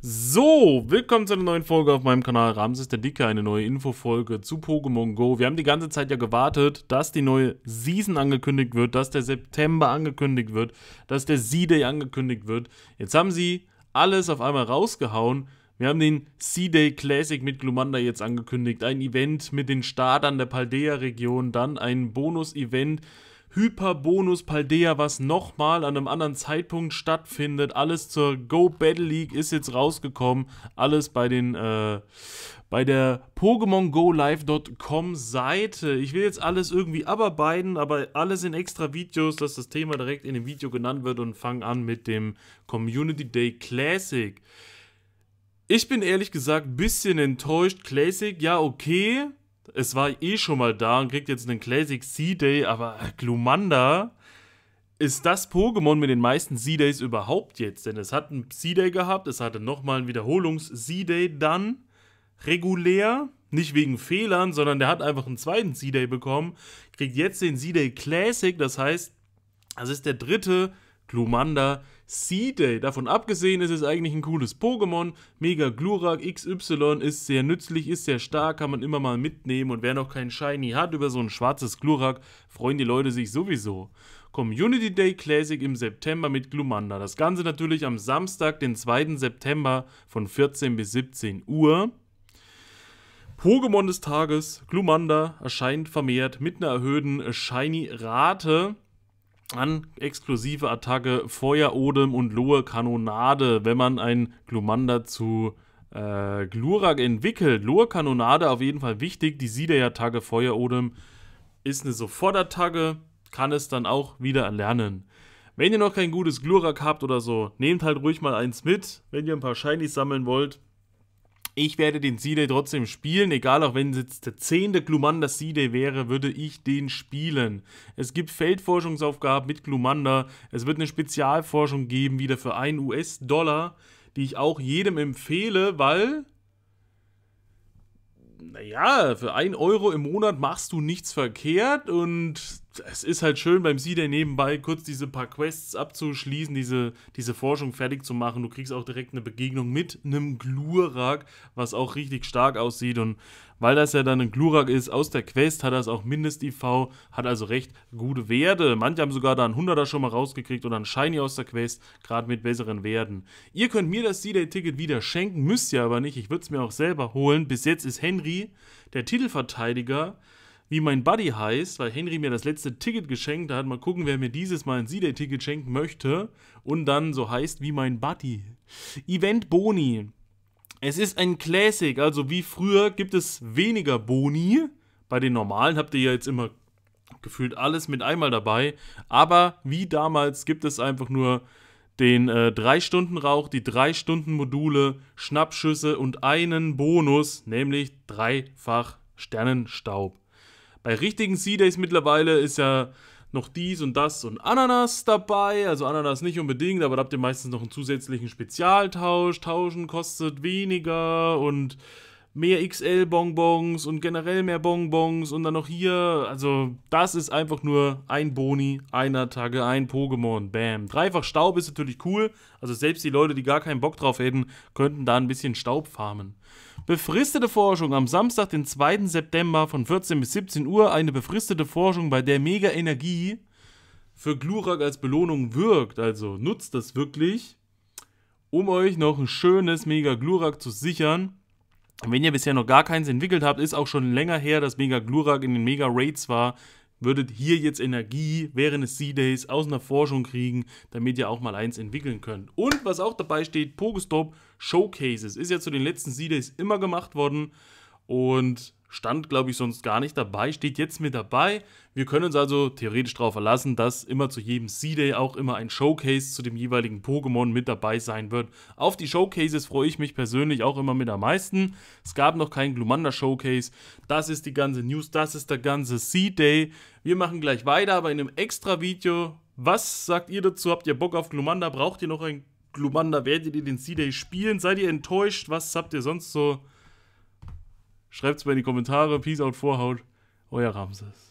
So, willkommen zu einer neuen Folge auf meinem Kanal Ramses der Dicke, eine neue Infofolge zu Pokémon Go. Wir haben die ganze Zeit ja gewartet, dass die neue Season angekündigt wird, dass der September angekündigt wird, dass der C-Day angekündigt wird. Jetzt haben sie alles auf einmal rausgehauen. Wir haben den C-Day Classic mit Glumanda jetzt angekündigt, ein Event mit den Startern der Paldea-Region, dann ein Bonus-Event Hyperbonus Paldea, was nochmal an einem anderen Zeitpunkt stattfindet. Alles zur Go Battle League ist jetzt rausgekommen. Alles bei den äh, bei der PokémonGoLive.com Seite. Ich will jetzt alles irgendwie abarbeiten, aber alles in extra Videos, dass das Thema direkt in dem Video genannt wird und fangen an mit dem Community Day Classic. Ich bin ehrlich gesagt ein bisschen enttäuscht. Classic, ja, okay. Es war eh schon mal da und kriegt jetzt einen Classic C-Day, aber äh, Glumanda ist das Pokémon mit den meisten C-Days überhaupt jetzt. Denn es hat einen C-Day gehabt, es hatte nochmal einen Wiederholungs-C-Day dann, regulär, nicht wegen Fehlern, sondern der hat einfach einen zweiten C-Day bekommen, kriegt jetzt den C-Day Classic, das heißt, das ist der dritte Glumanda, C-Day. Davon abgesehen ist es eigentlich ein cooles Pokémon. Mega Glurak XY ist sehr nützlich, ist sehr stark, kann man immer mal mitnehmen. Und wer noch keinen Shiny hat, über so ein schwarzes Glurak freuen die Leute sich sowieso. Community Day Classic im September mit Glumanda. Das Ganze natürlich am Samstag, den 2. September von 14 bis 17 Uhr. Pokémon des Tages, Glumanda, erscheint vermehrt mit einer erhöhten Shiny-Rate an exklusive Attacke Feuerodem und Lohe Kanonade, wenn man ein Glumanda zu äh, Glurak entwickelt. Lohe Kanonade auf jeden Fall wichtig, die Siederattacke Feuerodem ist eine Sofortattacke, kann es dann auch wieder erlernen. Wenn ihr noch kein gutes Glurak habt oder so, nehmt halt ruhig mal eins mit, wenn ihr ein paar Shinies sammeln wollt ich werde den Side trotzdem spielen, egal auch wenn es jetzt der zehnte Glumanda Side wäre, würde ich den spielen. Es gibt Feldforschungsaufgaben mit Glumanda, es wird eine Spezialforschung geben, wieder für einen US-Dollar, die ich auch jedem empfehle, weil, naja, für 1 Euro im Monat machst du nichts verkehrt und es ist halt schön beim Seeder nebenbei kurz diese paar Quests abzuschließen, diese, diese Forschung fertig zu machen. Du kriegst auch direkt eine Begegnung mit einem Glurak, was auch richtig stark aussieht. Und weil das ja dann ein Glurak ist aus der Quest, hat das auch Mindest-IV, hat also recht gute Werte. Manche haben sogar da einen 100er schon mal rausgekriegt oder einen Shiny aus der Quest, gerade mit besseren Werten. Ihr könnt mir das Seeder-Ticket wieder schenken, müsst ihr aber nicht. Ich würde es mir auch selber holen. Bis jetzt ist Henry der Titelverteidiger wie mein Buddy heißt, weil Henry mir das letzte Ticket geschenkt hat. Mal gucken, wer mir dieses Mal ein C-Day-Ticket schenken möchte. Und dann so heißt wie mein Buddy. Event Boni. Es ist ein Classic, also wie früher gibt es weniger Boni. Bei den normalen habt ihr ja jetzt immer gefühlt alles mit einmal dabei. Aber wie damals gibt es einfach nur den 3-Stunden-Rauch, äh, die 3-Stunden-Module, Schnappschüsse und einen Bonus, nämlich dreifach Sternenstaub. Bei richtigen C-Days mittlerweile ist ja noch dies und das und Ananas dabei. Also Ananas nicht unbedingt, aber da habt ihr meistens noch einen zusätzlichen Spezialtausch. Tauschen kostet weniger und mehr XL-Bonbons und generell mehr Bonbons und dann noch hier. Also, das ist einfach nur ein Boni, einer Tage, ein Pokémon. Bam. Dreifach Staub ist natürlich cool. Also, selbst die Leute, die gar keinen Bock drauf hätten, könnten da ein bisschen Staub farmen. Befristete Forschung am Samstag, den 2. September von 14 bis 17 Uhr. Eine befristete Forschung, bei der mega Energie für Glurak als Belohnung wirkt. Also, nutzt das wirklich um euch noch ein schönes Mega Glurak zu sichern. Wenn ihr bisher noch gar keins entwickelt habt, ist auch schon länger her, dass Mega Glurak in den Mega Raids war, würdet hier jetzt Energie während des C-Days aus einer Forschung kriegen, damit ihr auch mal eins entwickeln könnt. Und was auch dabei steht, Pokestop Showcases ist ja zu den letzten C-Days immer gemacht worden und stand, glaube ich, sonst gar nicht dabei, steht jetzt mit dabei. Wir können uns also theoretisch darauf verlassen, dass immer zu jedem C-Day auch immer ein Showcase zu dem jeweiligen Pokémon mit dabei sein wird. Auf die Showcases freue ich mich persönlich auch immer mit am meisten. Es gab noch keinen Glumanda Showcase. Das ist die ganze News, das ist der ganze C-Day. Wir machen gleich weiter, aber in einem extra Video. Was sagt ihr dazu? Habt ihr Bock auf Glumanda? Braucht ihr noch ein Glumanda? Werdet ihr den C-Day spielen? Seid ihr enttäuscht? Was habt ihr sonst so? Schreibt es mir in die Kommentare. Peace out, Vorhaut. Euer Ramses.